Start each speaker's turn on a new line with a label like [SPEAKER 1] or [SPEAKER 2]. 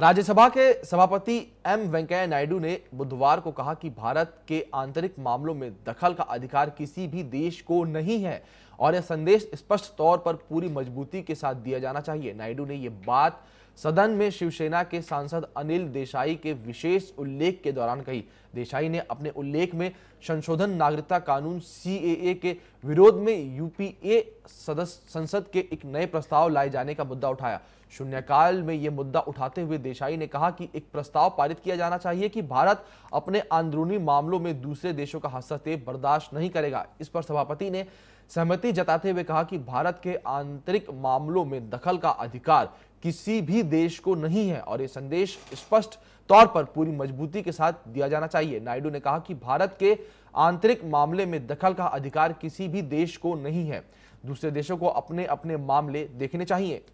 [SPEAKER 1] राज्यसभा के सभापति एम वेंकैया नायडू ने बुधवार को कहा कि भारत के आंतरिक मामलों में दखल का अधिकार किसी भी देश को नहीं है और यह संदेश स्पष्ट तौर पर पूरी मजबूती के साथ दिया जाना चाहिए नायडू ने ये बात सदन में शिवसेना के सांसद अनिल देसाई के विशेष उल्लेख के दौरान कही देसाई ने अपने उल्लेख में संशोधन नागरिकता कानून सी के विरोध में यूपीए सदस्य संसद के एक नए प्रस्ताव लाए जाने का मुद्दा उठाया शून्यकाल में यह मुद्दा उठाते हुए देसाई ने कहा कि एक प्रस्ताव पारित किया जाना चाहिए कि भारत अपने अंदरूनी मामलों में दूसरे देशों का हस्तक्षेप बर्दाश्त नहीं करेगा इस पर सभापति ने सहमति जताते हुए कहा कि भारत के आंतरिक मामलों में दखल का अधिकार किसी भी देश को नहीं है और ये संदेश स्पष्ट तौर पर पूरी मजबूती के साथ दिया जाना चाहिए नायडू ने कहा कि भारत के आंतरिक मामले में दखल का अधिकार किसी भी देश को नहीं है दूसरे देशों को अपने अपने मामले देखने चाहिए